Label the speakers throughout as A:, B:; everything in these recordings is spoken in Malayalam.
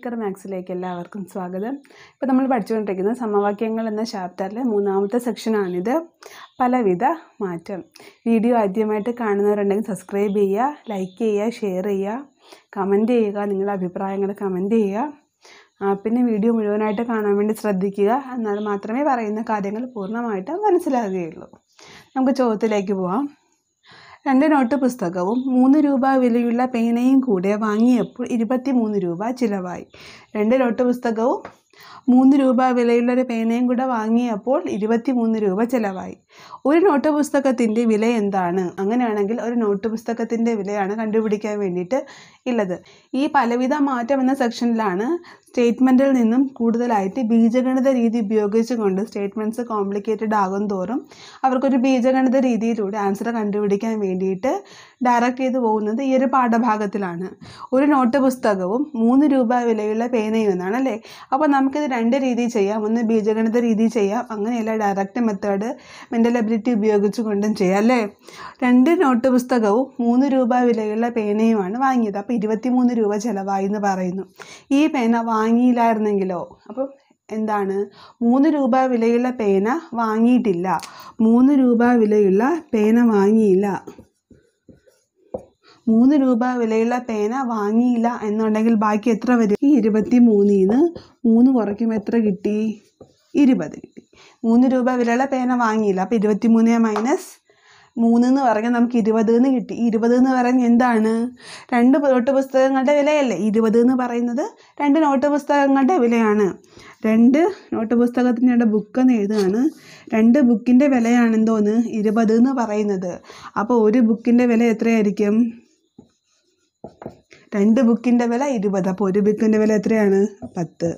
A: സ്റ്റിക്കർ മാക്സിലേക്ക് എല്ലാവർക്കും സ്വാഗതം ഇപ്പോൾ നമ്മൾ പഠിച്ചുകൊണ്ടിരിക്കുന്ന സമവാക്യങ്ങൾ എന്ന ചാപ്റ്ററിലെ മൂന്നാമത്തെ സെക്ഷനാണിത് പലവിധ മാറ്റം വീഡിയോ ആദ്യമായിട്ട് കാണുന്നവരുണ്ടെങ്കിൽ സബ്സ്ക്രൈബ് ചെയ്യുക ലൈക്ക് ചെയ്യുക ഷെയർ ചെയ്യുക കമൻറ്റ് ചെയ്യുക നിങ്ങളുടെ അഭിപ്രായങ്ങൾ കമൻറ്റ് ചെയ്യുക പിന്നെ വീഡിയോ മുഴുവനായിട്ട് കാണാൻ വേണ്ടി ശ്രദ്ധിക്കുക എന്നാൽ മാത്രമേ പറയുന്ന കാര്യങ്ങൾ പൂർണ്ണമായിട്ടും മനസ്സിലാകുകയുള്ളൂ നമുക്ക് ചോദ്യത്തിലേക്ക് പോവാം രണ്ട് നോട്ട് പുസ്തകവും മൂന്ന് രൂപ വിലയുള്ള പേനയും കൂടെ വാങ്ങിയപ്പോൾ മൂന്ന് രൂപ ചിലവായി രണ്ട് നോട്ട് പുസ്തകവും മൂന്ന് രൂപ വിലയുള്ള ഒരു പേനയും കൂടെ വാങ്ങിയപ്പോൾ ഇരുപത്തി മൂന്ന് രൂപ ചിലവായി ഒരു നോട്ട് പുസ്തകത്തിൻ്റെ വില എന്താണ് അങ്ങനെയാണെങ്കിൽ ഒരു നോട്ട് പുസ്തകത്തിൻ്റെ വിലയാണ് കണ്ടുപിടിക്കാൻ വേണ്ടിയിട്ട് ഉള്ളത് ഈ പലവിധ മാറ്റം എന്ന സെക്ഷനിലാണ് സ്റ്റേറ്റ്മെൻറ്റിൽ നിന്നും കൂടുതലായിട്ട് ബീജഗണിത രീതി ഉപയോഗിച്ചുകൊണ്ട് സ്റ്റേറ്റ്മെൻറ്റ്സ് കോംപ്ലിക്കേറ്റഡ് ആകും തോറും അവർക്കൊരു ബീജഗണിത രീതിയിലൂടെ ആൻസർ കണ്ടുപിടിക്കാൻ വേണ്ടിയിട്ട് ഡയറക്റ്റ് ചെയ്തു പോകുന്നത് ഈ ഒരു പാഠഭാഗത്തിലാണ് ഒരു നോട്ട് പുസ്തകവും മൂന്ന് രൂപ വിലയുള്ള പേനയും എന്നാണ് അല്ലേ അപ്പോൾ നമുക്കിത് രണ്ട് രീതിയിൽ ചെയ്യാം ഒന്ന് ബീജഗണിത രീതി ചെയ്യാം അങ്ങനെയല്ല ഡയറക്റ്റ് മെത്തേഡ് മെൻ്റൽ എബിലിറ്റി ഉപയോഗിച്ചുകൊണ്ടും ചെയ്യാം അല്ലേ രണ്ട് നോട്ട് പുസ്തകവും മൂന്ന് രൂപ വിലയുള്ള പേനയുമാണ് വാങ്ങിയത് അപ്പോൾ മൂന്ന് രൂപ ചിലവായി എന്ന് പറയുന്നു ഈ പേന വാങ്ങിയില്ലായിരുന്നെങ്കിലോ അപ്പം എന്താണ് മൂന്ന് രൂപ വിലയുള്ള പേന വാങ്ങിയിട്ടില്ല മൂന്ന് രൂപ വിലയുള്ള പേന വാങ്ങിയില്ല മൂന്ന് രൂപ വിലയുള്ള പേന വാങ്ങിയില്ല എന്നുണ്ടെങ്കിൽ ബാക്കി എത്ര വരും ഈ ഇരുപത്തി മൂന്നിന്ന് നിന്ന് മൂന്ന് കുറയ്ക്കും എത്ര കിട്ടി ഇരുപത് കിട്ടി മൂന്ന് രൂപ വിലയുള്ള പേന വാങ്ങിയില്ല അപ്പോൾ ഇരുപത്തി മൂന്ന് മൈനസ് മൂന്ന് എന്ന് പറഞ്ഞാൽ നമുക്ക് ഇരുപത് എന്ന് കിട്ടി ഇരുപത് എന്ന് പറഞ്ഞാൽ എന്താണ് രണ്ട് നോട്ട് പുസ്തകങ്ങളുടെ വിലയല്ലേ ഇരുപത് എന്ന് പറയുന്നത് രണ്ട് നോട്ട് പുസ്തകങ്ങളുടെ വിലയാണ് രണ്ട് നോട്ട് പുസ്തകത്തിൻ്റെ ബുക്ക് എന്ന് എഴുതുകയാണ് രണ്ട് ബുക്കിൻ്റെ വിലയാണെന്തോന്ന് ഇരുപത് എന്ന് പറയുന്നത് അപ്പോൾ ഒരു ബുക്കിൻ്റെ വില എത്രയായിരിക്കും രണ്ട് ബുക്കിൻ്റെ വില ഇരുപത് അപ്പോൾ ഒരു ബുക്കിൻ്റെ വില എത്രയാണ് പത്ത്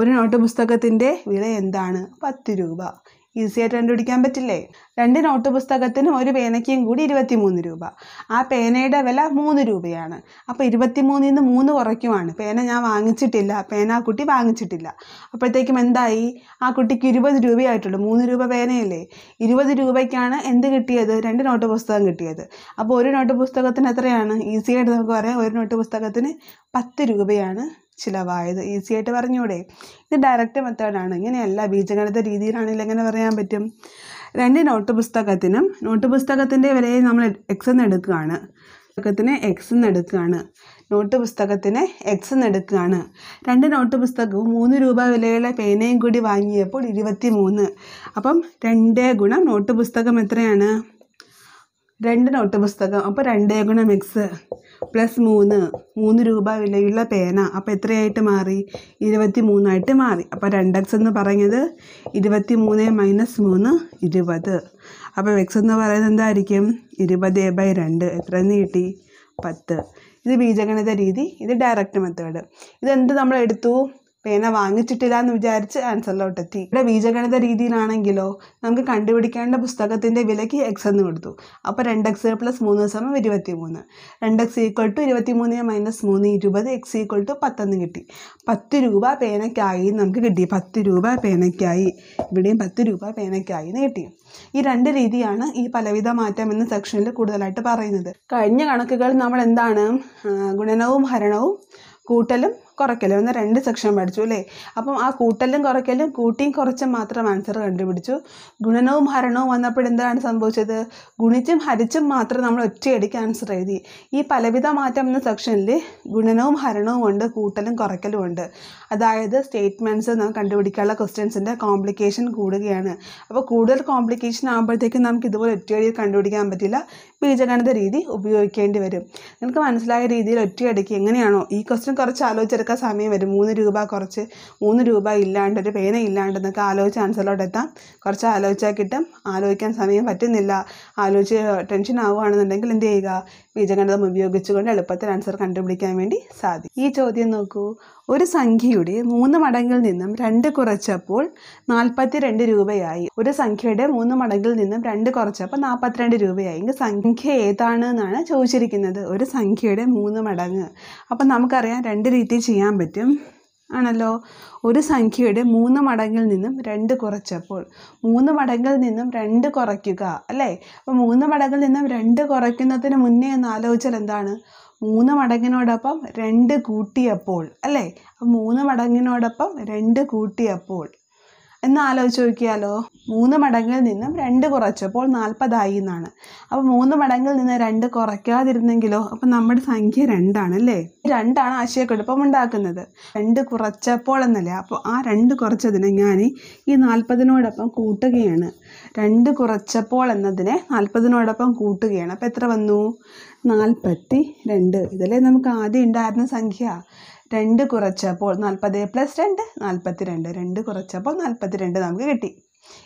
A: ഒരു നോട്ട് പുസ്തകത്തിൻ്റെ വില എന്താണ് പത്ത് രൂപ ഈസിയായിട്ട് കണ്ടുപിടിക്കാൻ പറ്റില്ലേ രണ്ട് നോട്ട് പുസ്തകത്തിനും ഒരു പേനയ്ക്കും കൂടി ഇരുപത്തിമൂന്ന് രൂപ ആ പേനയുടെ വില മൂന്ന് രൂപയാണ് അപ്പോൾ ഇരുപത്തിമൂന്നിൽ നിന്ന് മൂന്ന് കുറയ്ക്കുവാണ് പേന ഞാൻ വാങ്ങിച്ചിട്ടില്ല പേന ആ കുട്ടി വാങ്ങിച്ചിട്ടില്ല അപ്പോഴത്തേക്കും എന്തായി ആ കുട്ടിക്ക് ഇരുപത് രൂപയായിട്ടുള്ളൂ മൂന്ന് രൂപ പേനയല്ലേ ഇരുപത് രൂപയ്ക്കാണ് എന്ത് കിട്ടിയത് രണ്ട് നോട്ട് പുസ്തകം കിട്ടിയത് അപ്പോൾ ഒരു നോട്ട് പുസ്തകത്തിന് എത്രയാണ് ഈസിയായിട്ട് നമുക്ക് പറയാം ഒരു നോട്ട് പുസ്തകത്തിന് പത്ത് രൂപയാണ് ചിലവായത് ഈസിയായിട്ട് പറഞ്ഞൂടെ ഇത് ഡയറക്റ്റ് മെത്തേഡാണ് ഇങ്ങനെയല്ല ബീജഗണിത രീതിയിലാണെങ്കിൽ എങ്ങനെ പറയാൻ പറ്റും രണ്ട് നോട്ട് പുസ്തകത്തിനും നോട്ട് പുസ്തകത്തിൻ്റെ വിലയെ നമ്മൾ എക്സ് എന്ന് എടുക്കുകയാണ് പുസ്തകത്തിന് എക്സ് എന്ന് എടുക്കുകയാണ് നോട്ട് പുസ്തകത്തിന് എക്സ് എന്ന് എടുക്കുകയാണ് രണ്ട് നോട്ട് പുസ്തകവും മൂന്ന് രൂപ വിലയുള്ള പേനയും കൂടി വാങ്ങിയപ്പോൾ ഇരുപത്തി മൂന്ന് അപ്പം രണ്ടേ ഗുണം നോട്ട് പുസ്തകം എത്രയാണ് രണ്ട് നോട്ട് പുസ്തകം അപ്പോൾ രണ്ടേ ഗുണം എക്സ് പ്ലസ് മൂന്ന് മൂന്ന് രൂപ വിലയുള്ള പേന അപ്പോൾ എത്രയായിട്ട് മാറി ഇരുപത്തി മൂന്നായിട്ട് മാറി അപ്പോൾ രണ്ട് എക്സ് എന്ന് പറഞ്ഞത് ഇരുപത്തി മൂന്ന് മൈനസ് മൂന്ന് ഇരുപത് അപ്പോൾ എക്സ് എന്ന് പറയുന്നത് എന്തായിരിക്കും ഇരുപത് ബൈ രണ്ട് എത്ര എന്ന് കിട്ടി പത്ത് ഇത് ബീജഗണിത രീതി ഇത് ഡയറക്റ്റ് മെത്തേഡ് ഇതെന്ത് നമ്മൾ എടുത്തു പേന വാങ്ങിച്ചിട്ടില്ല എന്ന് വിചാരിച്ച് ആൻസറിലോട്ടെത്തി ഇവിടെ ബീജഗണിത രീതിയിലാണെങ്കിലോ നമുക്ക് കണ്ടുപിടിക്കേണ്ട പുസ്തകത്തിൻ്റെ വിലയ്ക്ക് എക്സ് എന്ന് കൊടുത്തു അപ്പോൾ രണ്ട് എക്സ് പ്ലസ് മൂന്ന് സമയം ഇരുപത്തി മൂന്ന് രണ്ട് എക്സ് ഈക്വൾ ടു ഇരുപത്തി മൂന്ന് മൈനസ് മൂന്ന് ഇരുപത് എക്സ് ഈക്വൾ ടു പത്തെന്ന് കിട്ടി പത്ത് രൂപ പേനയ്ക്കായി നമുക്ക് കിട്ടി പത്ത് രൂപ പേനയ്ക്കായി ഇവിടെയും പത്ത് രൂപ പേനയ്ക്കായി എന്ന് കിട്ടി ഈ രണ്ട് രീതിയാണ് ഈ പലവിധ മാറ്റം എന്ന സെക്ഷനിൽ കൂടുതലായിട്ട് പറയുന്നത് കഴിഞ്ഞ കണക്കുകൾ നമ്മൾ എന്താണ് ഗുണനവും ഹരണവും കൂട്ടലും കുറയ്ക്കൽ എന്ന രണ്ട് സെക്ഷൻ പഠിച്ചു അല്ലേ അപ്പം ആ കൂട്ടലും കുറയ്ക്കലും കൂട്ടിയും കുറച്ചും മാത്രം ആൻസർ കണ്ടുപിടിച്ചു ഗുണനവും ഹരണവും വന്നപ്പോൾ എന്താണ് സംഭവിച്ചത് ഗുണിച്ചും ഹരിച്ചും മാത്രം നമ്മൾ ഒറ്റയടിക്ക് ആൻസർ എഴുതി ഈ പലവിധ മാറ്റം എന്ന സെക്ഷനിൽ ഗുണനവും ഹരണവും ഉണ്ട് കൂട്ടലും കുറയ്ക്കലും ഉണ്ട് അതായത് സ്റ്റേറ്റ്മെൻറ്റ്സ് നമുക്ക് കണ്ടുപിടിക്കാനുള്ള ക്വസ്റ്റ്യൻസിൻ്റെ കോംപ്ലിക്കേഷൻ കൂടുകയാണ് അപ്പോൾ കൂടുതൽ കോംപ്ലിക്കേഷൻ ആകുമ്പോഴത്തേക്കും നമുക്ക് ഇതുപോലെ ഒറ്റയടിയിൽ കണ്ടുപിടിക്കാൻ പറ്റില്ല ബീജഗണിത രീതി ഉപയോഗിക്കേണ്ടി വരും നിങ്ങൾക്ക് മനസ്സിലായ രീതിയിൽ ഒറ്റയടിക്ക് എങ്ങനെയാണോ ഈ ക്വസ്റ്റ്യൻ കുറച്ച് ആലോചിച്ചെടുക്കാം എടുക്കാൻ സമയം വരും മൂന്ന് രൂപ കുറച്ച് മൂന്ന് രൂപ ഇല്ലാണ്ട് ഒരു പേന ഇല്ലാണ്ട് എന്നൊക്കെ ആലോചിച്ച് ആൻസറിലോട്ട് എത്താം കുറച്ച് ആലോചിച്ചാൽ കിട്ടും ആലോചിക്കാൻ സമയം പറ്റുന്നില്ല ആലോചിച്ച് ടെൻഷൻ ആവുകയാണെന്നുണ്ടെങ്കിൽ എന്ത് ചെയ്യുക ബീജഗണിതം ഉപയോഗിച്ചുകൊണ്ട് എളുപ്പത്തിൽ ആൻസർ കണ്ടുപിടിക്കാൻ വേണ്ടി സാധിക്കും ഈ ചോദ്യം നോക്കൂ ഒരു സംഖ്യയുടെ മൂന്ന് മടങ്ങിൽ നിന്നും രണ്ട് കുറച്ചപ്പോൾ നാൽപ്പത്തി രണ്ട് രൂപയായി ഒരു സംഖ്യയുടെ മൂന്ന് മടങ്ങിൽ നിന്നും രണ്ട് കുറച്ചപ്പോൾ നാൽപ്പത്തിരണ്ട് രൂപയായി എങ്കിൽ സംഖ്യ ഏതാണ് എന്നാണ് ചോദിച്ചിരിക്കുന്നത് ഒരു സംഖ്യയുടെ മൂന്ന് മടങ്ങ് അപ്പം നമുക്കറിയാം രണ്ട് രീതി ചെയ്യാൻ പറ്റും ആണല്ലോ ഒരു സംഖ്യയുടെ മൂന്ന് മടങ്ങിൽ നിന്നും രണ്ട് കുറച്ചപ്പോൾ മൂന്ന് മടങ്ങിൽ നിന്നും രണ്ട് കുറയ്ക്കുക അല്ലേ അപ്പോൾ മൂന്ന് മടങ്ങിൽ നിന്നും രണ്ട് കുറയ്ക്കുന്നതിന് മുന്നേ ഒന്ന് ആലോചിച്ചാൽ എന്താണ് മൂന്ന് മടങ്ങിനോടൊപ്പം രണ്ട് കൂട്ടിയപ്പോൾ അല്ലേ മൂന്ന് മടങ്ങിനോടൊപ്പം രണ്ട് കൂട്ടിയപ്പോൾ എന്ന് ആലോചിച്ച് നോക്കിയാലോ മൂന്ന് മടങ്ങിൽ നിന്നും രണ്ട് കുറച്ചപ്പോൾ നാൽപ്പതായി എന്നാണ് അപ്പോൾ മൂന്ന് മടങ്ങിൽ നിന്ന് രണ്ട് കുറയ്ക്കാതിരുന്നെങ്കിലോ അപ്പോൾ നമ്മുടെ സംഖ്യ രണ്ടാണ് അല്ലേ രണ്ടാണ് ആശയക്കുഴപ്പം ഉണ്ടാക്കുന്നത് രണ്ട് കുറച്ചപ്പോൾ എന്നല്ലേ അപ്പോൾ ആ രണ്ട് കുറച്ചതിനെ ഞാൻ ഈ നാൽപ്പതിനോടൊപ്പം കൂട്ടുകയാണ് രണ്ട് കുറച്ചപ്പോൾ എന്നതിനെ നാൽപ്പതിനോടൊപ്പം കൂട്ടുകയാണ് അപ്പോൾ എത്ര വന്നു നാൽപ്പത്തി രണ്ട് ഇതല്ലേ നമുക്ക് ആദ്യം ഉണ്ടായിരുന്ന സംഖ്യ രണ്ട് കുറച്ചപ്പോൾ നാൽപ്പത് പ്ലസ് രണ്ട് നാൽപ്പത്തി രണ്ട് രണ്ട് കുറച്ചപ്പോൾ നാൽപ്പത്തി രണ്ട് നമുക്ക് കിട്ടി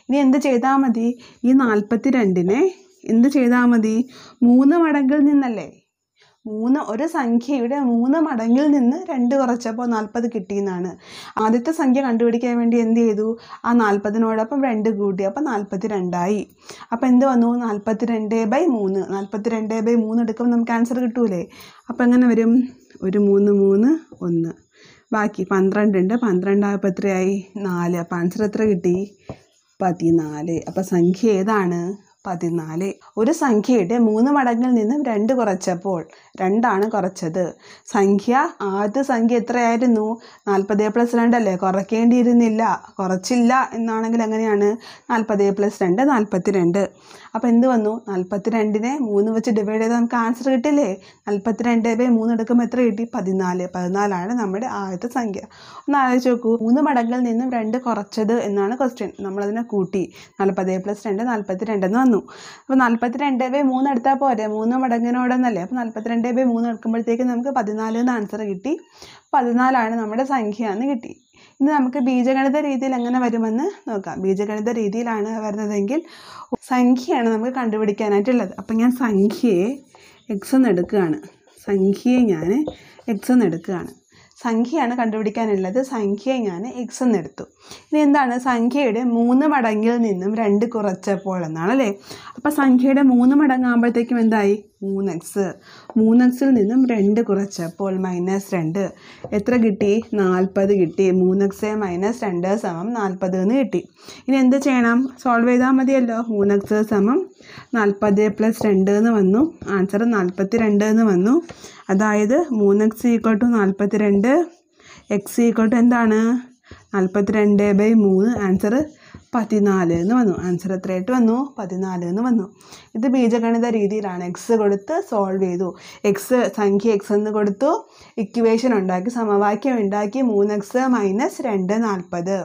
A: ഇനി എന്ത് ചെയ്താൽ മതി ഈ നാൽപ്പത്തി രണ്ടിനെ എന്ത് ചെയ്താൽ മതി മൂന്ന് മടങ്ങിൽ നിന്നല്ലേ മൂന്ന് ഒരു സംഖ്യയുടെ മൂന്ന് മടങ്ങിൽ നിന്ന് രണ്ട് കുറച്ചപ്പോൾ നാൽപ്പത് കിട്ടി എന്നാണ് ആദ്യത്തെ സംഖ്യ കണ്ടുപിടിക്കാൻ വേണ്ടി എന്ത് ചെയ്തു ആ നാൽപ്പതിനോടൊപ്പം രണ്ട് കൂട്ടി അപ്പം നാൽപ്പത്തി രണ്ടായി അപ്പം എന്ത് വന്നു നാൽപ്പത്തി രണ്ട് ബൈ മൂന്ന് നാൽപ്പത്തി രണ്ട് ബൈ മൂന്ന് എടുക്കുമ്പോൾ നമുക്ക് ആൻസർ കിട്ടൂലേ അപ്പം എങ്ങനെ വരും ഒരു മൂന്ന് മൂന്ന് ഒന്ന് ബാക്കി പന്ത്രണ്ട് പന്ത്രണ്ടുണ്ട് പന്ത്രണ്ടായപ്പോൾ എത്രയായി നാല് അപ്പോൾ ആൻസർ എത്ര കിട്ടി പതിനാല് അപ്പോൾ സംഖ്യ ഏതാണ് പതിനാല് ഒരു സംഖ്യയുടെ മൂന്ന് മടങ്ങിൽ നിന്നും രണ്ട് കുറച്ചപ്പോൾ രണ്ടാണ് കുറച്ചത് സംഖ്യ ആദ്യ സംഖ്യ എത്രയായിരുന്നു നാൽപ്പത് പ്ലസ് രണ്ടല്ലേ കുറയ്ക്കേണ്ടിയിരുന്നില്ല കുറച്ചില്ല എന്നാണെങ്കിൽ എങ്ങനെയാണ് നാൽപ്പത് പ്ലസ് രണ്ട് നാൽപ്പത്തി രണ്ട് അപ്പോൾ എന്ത് വന്നു നാൽപ്പത്തി രണ്ടിനെ മൂന്ന് വെച്ച് ഡിവൈഡ് ചെയ്താൽ നമുക്ക് ആൻസർ കിട്ടില്ലേ നാൽപ്പത്തി രണ്ട് പേ മൂന്ന് എടുക്കുമ്പോൾ എത്ര കിട്ടി പതിനാല് പതിനാലാണ് നമ്മുടെ ആദ്യത്തെ സംഖ്യ ഒന്ന് ആലോചിച്ച് നോക്കൂ മൂന്ന് മടങ്ങിൽ നിന്നും രണ്ട് കുറച്ചത് എന്നാണ് ക്വസ്റ്റ്യൻ നമ്മളതിനെ കൂട്ടി നാൽപ്പത് പ്ലസ് രണ്ട് നാൽപ്പത്തി രണ്ടെന്ന് വന്നു തന്നു അപ്പോൾ നാൽപ്പത്തി രണ്ട് ബൈ മൂന്ന് എടുത്താൽ പോരെ മൂന്ന് മടങ്ങിനോടെന്നല്ലേ അപ്പോൾ നാൽപ്പത്തിരണ്ട് ബൈ മൂന്ന് എടുക്കുമ്പോഴത്തേക്ക് നമുക്ക് പതിനാല് എന്ന് ആൻസർ കിട്ടി പതിനാലാണ് നമ്മുടെ സംഖ്യ എന്ന് കിട്ടി ഇനി നമുക്ക് ബീജഗണിത രീതിയിൽ എങ്ങനെ വരുമെന്ന് നോക്കാം ബീജഗണിത രീതിയിലാണ് വരുന്നതെങ്കിൽ സംഖ്യയാണ് നമുക്ക് കണ്ടുപിടിക്കാനായിട്ടുള്ളത് അപ്പം ഞാൻ സംഖ്യയെ എക്സ് എന്ന് എടുക്കുകയാണ് സംഖ്യയെ ഞാൻ എക്സ് എന്ന് എടുക്കുകയാണ് സംഖ്യയാണ് കണ്ടുപിടിക്കാനുള്ളത് സംഖ്യ ഞാൻ എക്സ് എന്ന് എടുത്തു ഇനി എന്താണ് സംഖ്യയുടെ മൂന്ന് മടങ്ങിൽ നിന്നും രണ്ട് കുറച്ചപ്പോൾ എന്നാണ് അല്ലേ അപ്പോൾ സംഖ്യയുടെ മൂന്ന് മടങ്ങാകുമ്പോഴത്തേക്കും എന്തായി മൂന്ന് എക്സ് മൂന്ന് എക്സിൽ നിന്നും രണ്ട് കുറച്ചപ്പോൾ മൈനസ് രണ്ട് എത്ര കിട്ടി നാൽപ്പത് കിട്ടി മൂന്ന് എക്സ് മൈനസ് രണ്ട് സമം നാൽപ്പത് എന്ന് കിട്ടി ഇനി എന്ത് ചെയ്യണം സോൾവ് ചെയ്താൽ മതിയല്ലോ മൂന്ന് എക്സ് സമം നാൽപ്പത് പ്ലസ് രണ്ട് എന്ന് വന്നു ആൻസർ നാൽപ്പത്തി രണ്ട് എന്ന് വന്നു അതായത് മൂന്ന് എക്സ് ഈക്വൾ ടു നാൽപ്പത്തി രണ്ട് എക്സ് ഈക്വൾ ടു എന്താണ് നാൽപ്പത്തി രണ്ട് ബൈ മൂന്ന് ആൻസർ പതിനാല് എന്ന് വന്നു ആൻസർ എത്രയായിട്ട് വന്നു പതിനാല് എന്ന് വന്നു ഇത് ബീജഗണിത രീതിയിലാണ് എക്സ് കൊടുത്ത് സോൾവ് ചെയ്തു എക്സ് സംഖ്യ എക്സ് എന്ന് കൊടുത്തു ഇക്വേഷൻ ഉണ്ടാക്കി സമവാക്യം ഉണ്ടാക്കി മൂന്ന് എക്സ് മൈനസ് രണ്ട് നാൽപ്പത്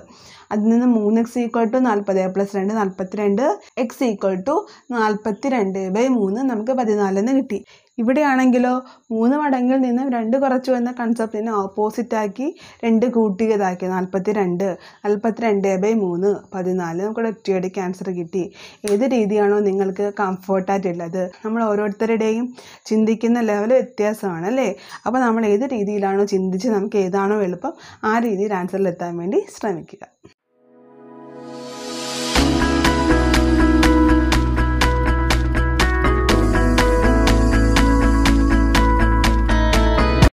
A: അതിൽ നിന്ന് മൂന്ന് എക്സ് ഈക്വൽ ടു നാൽപ്പത് പ്ലസ് രണ്ട് നാൽപ്പത്തി രണ്ട് എക്സ് ഈക്വൽ ടു നാൽപ്പത്തി രണ്ട് ബൈ മൂന്ന് നമുക്ക് പതിനാലെന്ന് കിട്ടി ഇവിടെയാണെങ്കിലോ മൂന്ന് മടങ്ങിൽ നിന്ന് രണ്ട് കുറച്ചു എന്ന കൺസെപ്റ്റിനെ ഓപ്പോസിറ്റാക്കി രണ്ട് കൂട്ടിയതാക്കി നാൽപ്പത്തി രണ്ട് നാൽപ്പത്തി രണ്ട് ബൈ മൂന്ന് പതിനാല് നമുക്ക് ഒറ്റയടി ക്യാൻസർ കിട്ടി ഏത് രീതിയാണോ നിങ്ങൾക്ക് കംഫർട്ടായിട്ടുള്ളത് നമ്മൾ ഓരോരുത്തരുടെയും ചിന്തിക്കുന്ന ലെവൽ വ്യത്യാസമാണ് അല്ലേ അപ്പോൾ നമ്മൾ ഏത് രീതിയിലാണോ ചിന്തിച്ച് നമുക്ക് ഏതാണോ എളുപ്പം ആ രീതിയിൽ ആൻസറിൽ എത്താൻ വേണ്ടി ശ്രമിക്കുക